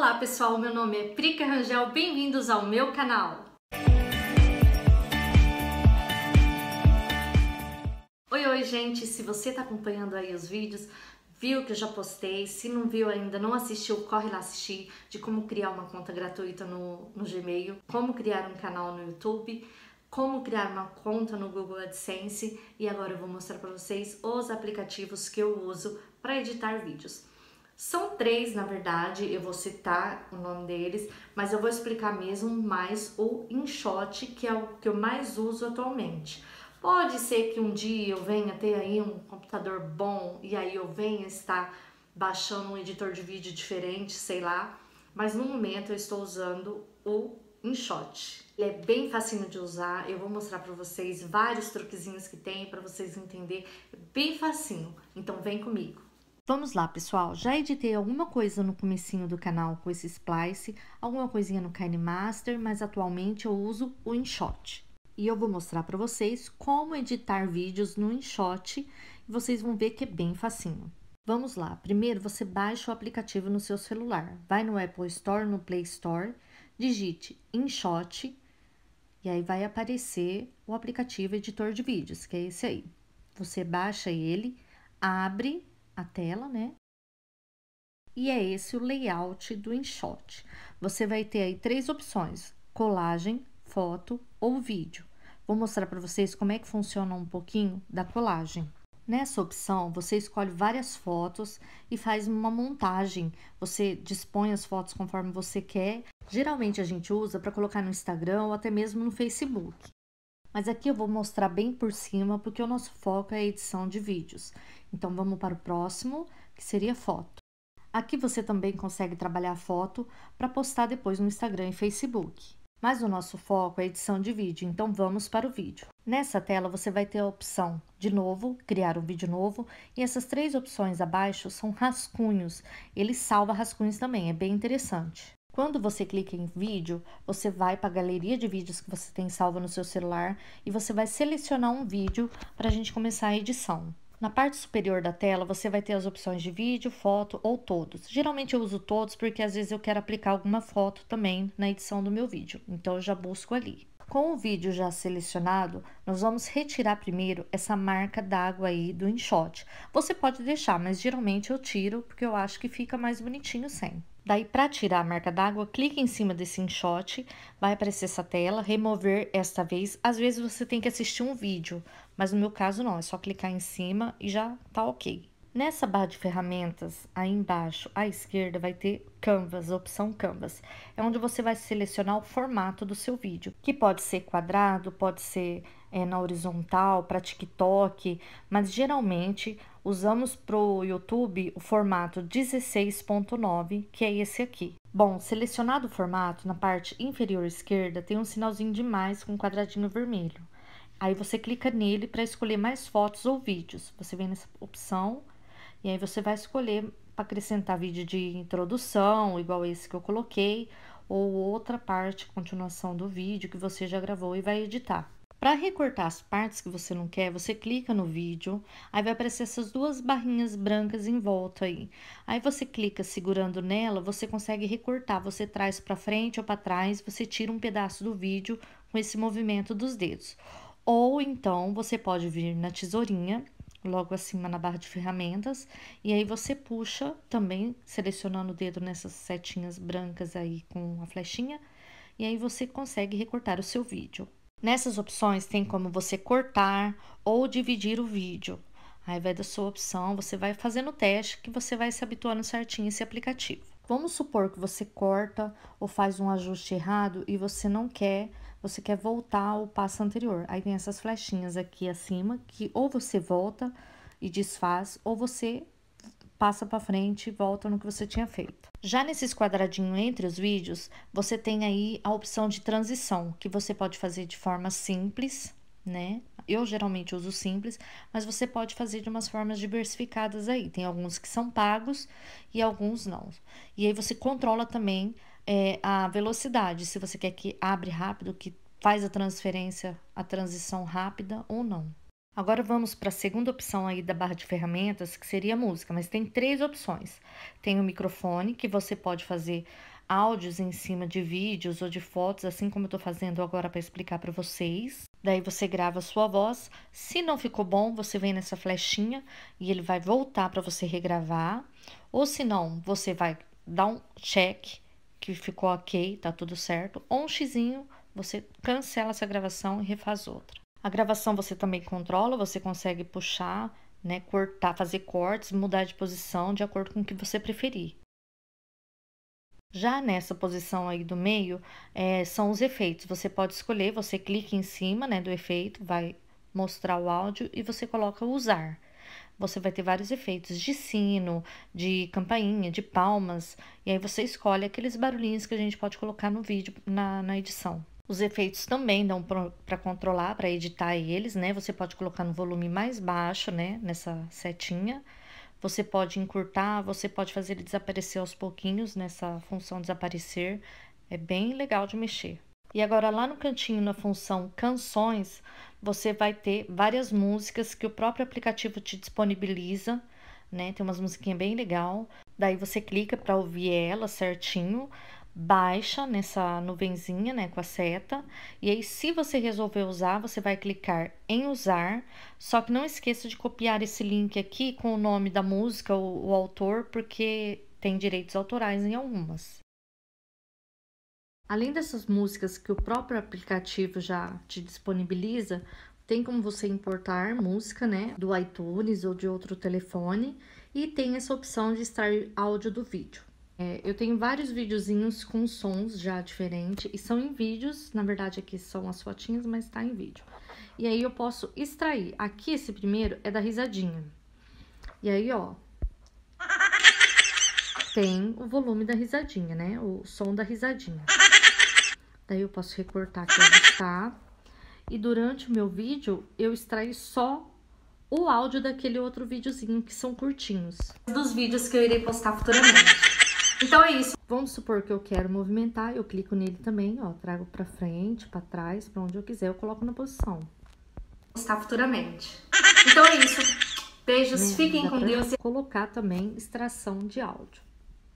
Olá pessoal, meu nome é Prica Rangel, bem-vindos ao meu canal. Oi, oi gente, se você está acompanhando aí os vídeos, viu que eu já postei, se não viu ainda, não assistiu, corre lá assistir de como criar uma conta gratuita no, no Gmail, como criar um canal no YouTube, como criar uma conta no Google AdSense e agora eu vou mostrar para vocês os aplicativos que eu uso para editar vídeos. São três, na verdade, eu vou citar o nome deles, mas eu vou explicar mesmo mais o InShot, que é o que eu mais uso atualmente. Pode ser que um dia eu venha ter aí um computador bom e aí eu venha estar baixando um editor de vídeo diferente, sei lá, mas no momento eu estou usando o InShot. Ele é bem facinho de usar, eu vou mostrar para vocês vários truquezinhos que tem para vocês entender, é bem facinho. Então vem comigo. Vamos lá, pessoal. Já editei alguma coisa no comecinho do canal com esse splice, alguma coisinha no KineMaster, Master, mas atualmente eu uso o InShot. E eu vou mostrar para vocês como editar vídeos no InShot. Vocês vão ver que é bem facinho. Vamos lá. Primeiro, você baixa o aplicativo no seu celular. Vai no Apple Store, no Play Store, digite InShot e aí vai aparecer o aplicativo editor de vídeos, que é esse aí. Você baixa ele, abre a tela, né? E é esse o layout do InShot. Você vai ter aí três opções: colagem, foto ou vídeo. Vou mostrar para vocês como é que funciona um pouquinho da colagem. Nessa opção, você escolhe várias fotos e faz uma montagem. Você dispõe as fotos conforme você quer. Geralmente a gente usa para colocar no Instagram ou até mesmo no Facebook. Mas aqui eu vou mostrar bem por cima, porque o nosso foco é a edição de vídeos. Então, vamos para o próximo, que seria foto. Aqui você também consegue trabalhar foto para postar depois no Instagram e Facebook. Mas o nosso foco é a edição de vídeo, então vamos para o vídeo. Nessa tela você vai ter a opção de novo, criar um vídeo novo, e essas três opções abaixo são rascunhos. Ele salva rascunhos também, é bem interessante. Quando você clica em vídeo, você vai para a galeria de vídeos que você tem salvo no seu celular e você vai selecionar um vídeo para a gente começar a edição. Na parte superior da tela, você vai ter as opções de vídeo, foto ou todos. Geralmente eu uso todos porque às vezes eu quero aplicar alguma foto também na edição do meu vídeo, então eu já busco ali. Com o vídeo já selecionado, nós vamos retirar primeiro essa marca d'água aí do enxote. Você pode deixar, mas geralmente eu tiro porque eu acho que fica mais bonitinho sem. Daí, para tirar a marca d'água, clique em cima desse enxote, vai aparecer essa tela, remover esta vez. Às vezes você tem que assistir um vídeo, mas no meu caso não, é só clicar em cima e já tá ok. Nessa barra de ferramentas, aí embaixo, à esquerda, vai ter Canvas, a opção Canvas. É onde você vai selecionar o formato do seu vídeo, que pode ser quadrado, pode ser é, na horizontal, para TikTok, mas geralmente usamos para o YouTube o formato 16.9, que é esse aqui. Bom, selecionado o formato, na parte inferior esquerda tem um sinalzinho de mais com um quadradinho vermelho. Aí você clica nele para escolher mais fotos ou vídeos. Você vem nessa opção e aí você vai escolher para acrescentar vídeo de introdução, igual esse que eu coloquei, ou outra parte, continuação do vídeo que você já gravou e vai editar. Para recortar as partes que você não quer, você clica no vídeo, aí vai aparecer essas duas barrinhas brancas em volta aí. Aí você clica segurando nela, você consegue recortar, você traz para frente ou para trás, você tira um pedaço do vídeo com esse movimento dos dedos. Ou então você pode vir na tesourinha, logo acima na barra de ferramentas, e aí você puxa também selecionando o dedo nessas setinhas brancas aí com a flechinha, e aí você consegue recortar o seu vídeo. Nessas opções tem como você cortar ou dividir o vídeo. Aí vai da sua opção, você vai fazendo o teste que você vai se habituando certinho esse aplicativo. Vamos supor que você corta ou faz um ajuste errado e você não quer, você quer voltar ao passo anterior. Aí tem essas flechinhas aqui acima que ou você volta e desfaz ou você passa para frente e volta no que você tinha feito. Já nesses quadradinhos entre os vídeos, você tem aí a opção de transição, que você pode fazer de forma simples, né? Eu geralmente uso simples, mas você pode fazer de umas formas diversificadas aí. Tem alguns que são pagos e alguns não. E aí você controla também é, a velocidade, se você quer que abre rápido, que faz a transferência, a transição rápida ou não. Agora vamos para a segunda opção aí da barra de ferramentas, que seria a música, mas tem três opções. Tem o microfone, que você pode fazer áudios em cima de vídeos ou de fotos, assim como eu estou fazendo agora para explicar para vocês. Daí você grava a sua voz. Se não ficou bom, você vem nessa flechinha e ele vai voltar para você regravar. Ou se não, você vai dar um check que ficou ok, tá tudo certo, ou um xizinho, você cancela essa gravação e refaz outra. A gravação você também controla, você consegue puxar, né, cortar, fazer cortes, mudar de posição de acordo com o que você preferir. Já nessa posição aí do meio é, são os efeitos. Você pode escolher, você clica em cima né, do efeito, vai mostrar o áudio e você coloca usar. Você vai ter vários efeitos de sino, de campainha, de palmas, e aí você escolhe aqueles barulhinhos que a gente pode colocar no vídeo na, na edição. Os efeitos também dão para controlar, para editar eles, né? Você pode colocar no volume mais baixo, né? Nessa setinha. Você pode encurtar, você pode fazer ele desaparecer aos pouquinhos nessa função desaparecer. É bem legal de mexer. E agora lá no cantinho na função canções, você vai ter várias músicas que o próprio aplicativo te disponibiliza, né? Tem umas musiquinhas bem legal. Daí você clica para ouvir ela certinho baixa nessa nuvenzinha, né, com a seta. E aí, se você resolver usar, você vai clicar em usar. Só que não esqueça de copiar esse link aqui com o nome da música ou o autor, porque tem direitos autorais em algumas. Além dessas músicas que o próprio aplicativo já te disponibiliza, tem como você importar música, né, do iTunes ou de outro telefone e tem essa opção de extrair áudio do vídeo. É, eu tenho vários videozinhos com sons já diferentes, e são em vídeos, na verdade aqui são as fotinhas, mas tá em vídeo. E aí eu posso extrair. Aqui esse primeiro é da risadinha. E aí, ó, tem o volume da risadinha, né? O som da risadinha. Daí eu posso recortar aqui onde está. E durante o meu vídeo, eu extraí só o áudio daquele outro videozinho, que são curtinhos. Dos vídeos que eu irei postar futuramente. Então é isso. Vamos supor que eu quero movimentar, eu clico nele também, ó, trago para frente, para trás, para onde eu quiser, eu coloco na posição. Está futuramente. Então é isso. Beijos, né, fiquem com Deus. Colocar também extração de áudio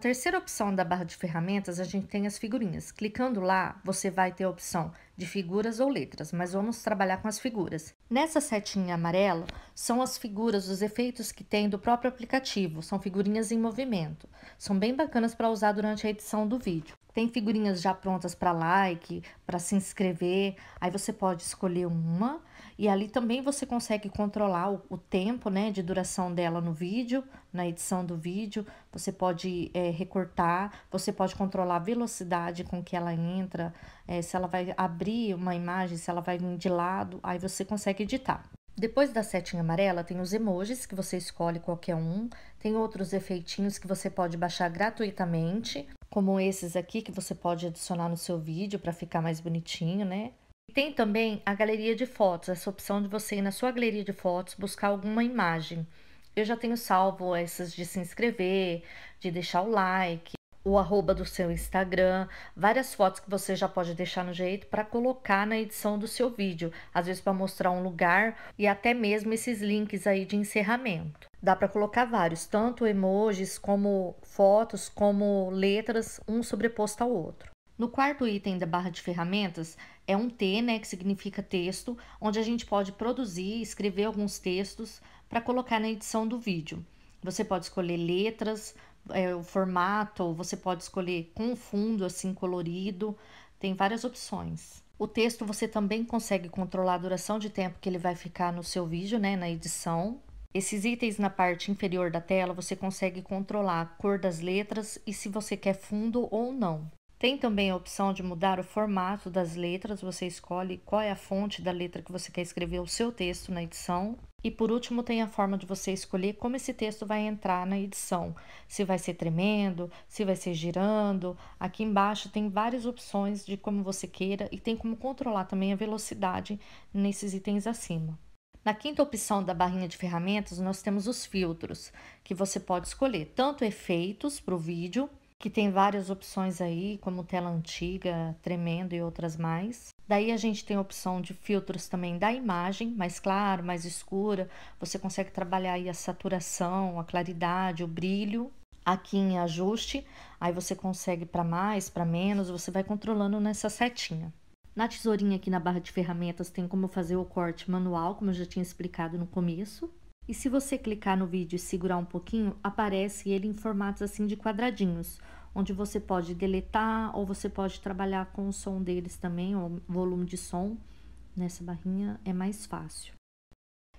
terceira opção da barra de ferramentas, a gente tem as figurinhas. Clicando lá, você vai ter a opção de figuras ou letras, mas vamos trabalhar com as figuras. Nessa setinha amarela, são as figuras, os efeitos que tem do próprio aplicativo, são figurinhas em movimento. São bem bacanas para usar durante a edição do vídeo. Tem figurinhas já prontas para like, para se inscrever. Aí você pode escolher uma e ali também você consegue controlar o, o tempo, né, de duração dela no vídeo, na edição do vídeo. Você pode é, recortar, você pode controlar a velocidade com que ela entra, é, se ela vai abrir uma imagem, se ela vai vir de lado. Aí você consegue editar. Depois da setinha amarela, tem os emojis, que você escolhe qualquer um. Tem outros efeitinhos que você pode baixar gratuitamente como esses aqui que você pode adicionar no seu vídeo para ficar mais bonitinho, né? E tem também a galeria de fotos, essa opção de você ir na sua galeria de fotos buscar alguma imagem. Eu já tenho salvo essas de se inscrever, de deixar o like, o arroba do seu Instagram, várias fotos que você já pode deixar no jeito para colocar na edição do seu vídeo, às vezes para mostrar um lugar e até mesmo esses links aí de encerramento. Dá para colocar vários, tanto emojis como fotos, como letras, um sobreposto ao outro. No quarto item da barra de ferramentas é um T, né, que significa texto, onde a gente pode produzir, escrever alguns textos para colocar na edição do vídeo. Você pode escolher letras, é, o formato, você pode escolher com fundo assim colorido, tem várias opções. O texto você também consegue controlar a duração de tempo que ele vai ficar no seu vídeo, né, na edição. Esses itens na parte inferior da tela você consegue controlar a cor das letras e se você quer fundo ou não. Tem também a opção de mudar o formato das letras, você escolhe qual é a fonte da letra que você quer escrever o seu texto na edição. E por último, tem a forma de você escolher como esse texto vai entrar na edição: se vai ser tremendo, se vai ser girando. Aqui embaixo tem várias opções de como você queira e tem como controlar também a velocidade nesses itens acima. Na quinta opção da barrinha de ferramentas, nós temos os filtros, que você pode escolher tanto efeitos para o vídeo, que tem várias opções aí, como tela antiga, tremendo e outras mais. Daí a gente tem a opção de filtros também da imagem, mais claro, mais escura. Você consegue trabalhar aí a saturação, a claridade, o brilho. Aqui em ajuste, aí você consegue para mais, para menos, você vai controlando nessa setinha. Na tesourinha aqui na barra de ferramentas tem como fazer o corte manual, como eu já tinha explicado no começo. E se você clicar no vídeo e segurar um pouquinho, aparece ele em formatos assim de quadradinhos, onde você pode deletar ou você pode trabalhar com o som deles também, o volume de som nessa barrinha é mais fácil.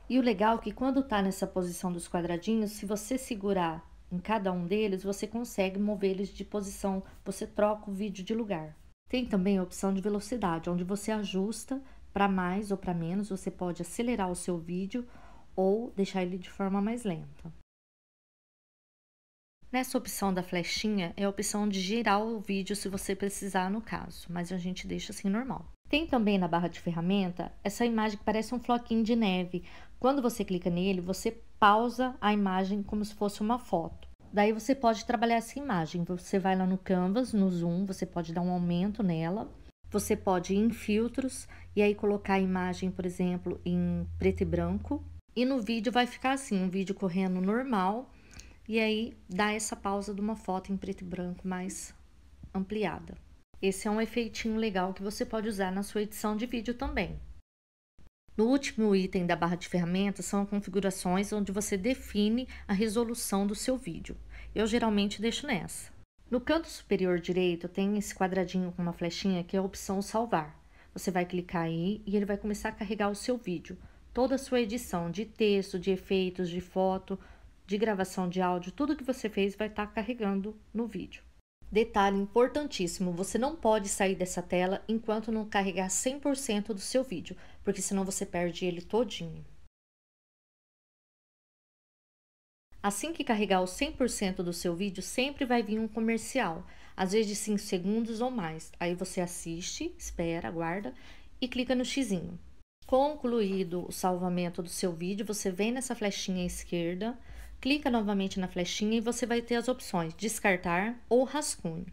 E o legal é que quando tá nessa posição dos quadradinhos, se você segurar em cada um deles, você consegue mover eles de posição, você troca o vídeo de lugar. Tem também a opção de velocidade, onde você ajusta para mais ou para menos, você pode acelerar o seu vídeo ou deixar ele de forma mais lenta. Nessa opção da flechinha é a opção de girar o vídeo se você precisar no caso, mas a gente deixa assim normal. Tem também na barra de ferramenta essa imagem que parece um floquinho de neve. Quando você clica nele, você pausa a imagem como se fosse uma foto. Daí você pode trabalhar essa imagem. Você vai lá no canvas, no zoom, você pode dar um aumento nela. Você pode ir em filtros e aí colocar a imagem, por exemplo, em preto e branco. E no vídeo vai ficar assim, um vídeo correndo normal e aí dá essa pausa de uma foto em preto e branco mais ampliada. Esse é um efeitinho legal que você pode usar na sua edição de vídeo também. No último item da barra de ferramentas são configurações onde você define a resolução do seu vídeo. Eu geralmente deixo nessa. No canto superior direito tem esse quadradinho com uma flechinha que é a opção salvar. Você vai clicar aí e ele vai começar a carregar o seu vídeo, toda a sua edição de texto, de efeitos, de foto, de gravação de áudio, tudo que você fez vai estar tá carregando no vídeo. Detalhe importantíssimo: você não pode sair dessa tela enquanto não carregar 100% do seu vídeo, porque senão você perde ele todinho. Assim que carregar o 100% do seu vídeo, sempre vai vir um comercial, às vezes de 5 segundos ou mais. Aí você assiste, espera, aguarda e clica no xizinho. Concluído o salvamento do seu vídeo, você vem nessa flechinha à esquerda, Clica novamente na flechinha e você vai ter as opções descartar ou rascunho.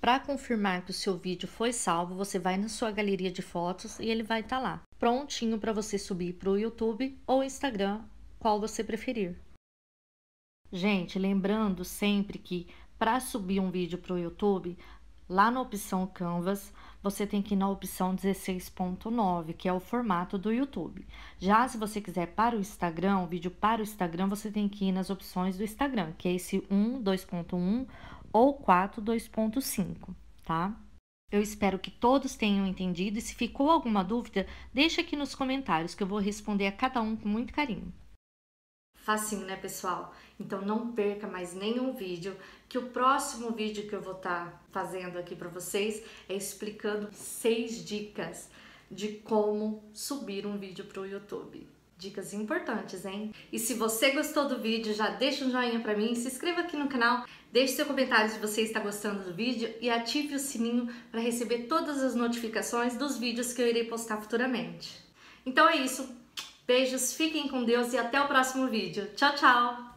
Para confirmar que o seu vídeo foi salvo, você vai na sua galeria de fotos e ele vai estar tá lá, prontinho para você subir para o YouTube ou Instagram, qual você preferir. Gente, lembrando sempre que para subir um vídeo para o YouTube, Lá na opção Canvas, você tem que ir na opção 16.9, que é o formato do YouTube. Já se você quiser para o Instagram, vídeo para o Instagram, você tem que ir nas opções do Instagram, que é esse 1, 2.1 ou 4, 2.5, tá? Eu espero que todos tenham entendido e se ficou alguma dúvida, deixa aqui nos comentários que eu vou responder a cada um com muito carinho facinho, né, pessoal? Então não perca mais nenhum vídeo, que o próximo vídeo que eu vou estar tá fazendo aqui para vocês é explicando seis dicas de como subir um vídeo para o YouTube. Dicas importantes, hein? E se você gostou do vídeo, já deixa um joinha para mim, se inscreva aqui no canal, deixe seu comentário se você está gostando do vídeo e ative o sininho para receber todas as notificações dos vídeos que eu irei postar futuramente. Então é isso, Beijos, fiquem com Deus e até o próximo vídeo. Tchau, tchau!